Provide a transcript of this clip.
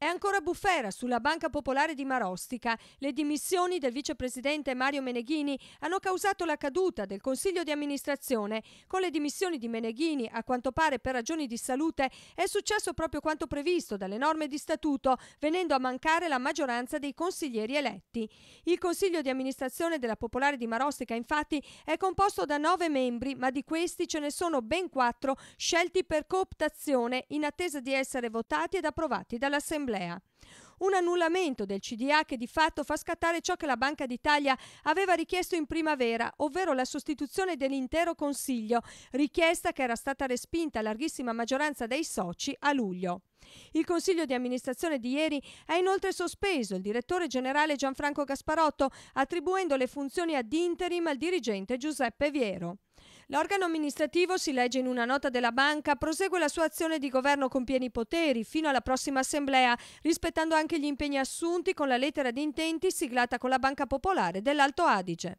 È ancora bufera sulla Banca Popolare di Marostica. Le dimissioni del vicepresidente Mario Meneghini hanno causato la caduta del Consiglio di amministrazione. Con le dimissioni di Meneghini, a quanto pare per ragioni di salute, è successo proprio quanto previsto dalle norme di statuto, venendo a mancare la maggioranza dei consiglieri eletti. Il Consiglio di amministrazione della Popolare di Marostica, infatti, è composto da nove membri, ma di questi ce ne sono ben quattro scelti per cooptazione in attesa di essere votati ed approvati dall'Assemblea dell'Assemblea. Un annullamento del CDA che di fatto fa scattare ciò che la Banca d'Italia aveva richiesto in primavera, ovvero la sostituzione dell'intero Consiglio, richiesta che era stata respinta a larghissima maggioranza dei soci a luglio. Il consiglio di amministrazione di ieri ha inoltre sospeso il direttore generale Gianfranco Gasparotto, attribuendo le funzioni ad interim al dirigente Giuseppe Viero. L'organo amministrativo, si legge in una nota della banca, prosegue la sua azione di governo con pieni poteri fino alla prossima assemblea, rispettando anche gli impegni assunti con la lettera di intenti siglata con la Banca Popolare dell'Alto Adige.